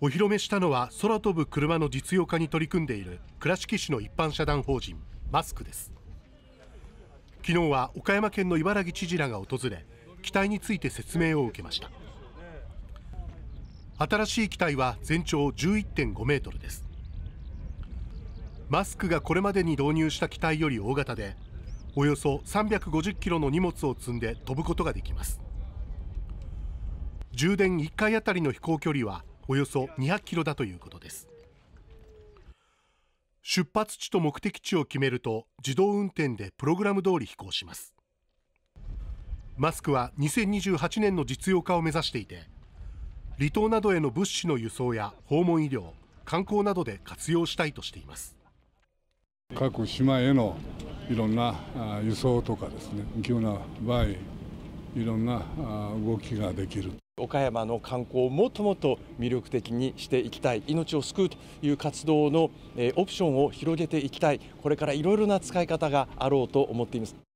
お披露目したのは空飛ぶ車の実用化に取り組んでいる倉敷市の一般社団法人マスクです昨日は岡山県の茨城知事らが訪れ機体について説明を受けました新しい機体は全長11.5メートルですマスクがこれまでに導入した機体より大型でおよそ350キロの荷物を積んで飛ぶことができます充電1回あたりの飛行距離はおよそ200キロだということです出発地と目的地を決めると自動運転でプログラム通り飛行しますマスクは2028年の実用化を目指していて離島などへの物資の輸送や訪問医療観光などで活用したいとしています各島へのいろんな輸送とかですね急な場合いろんな動きができる岡山の観光をもっともっと魅力的にしていきたい命を救うという活動のオプションを広げていきたいこれからいろいろな使い方があろうと思っています。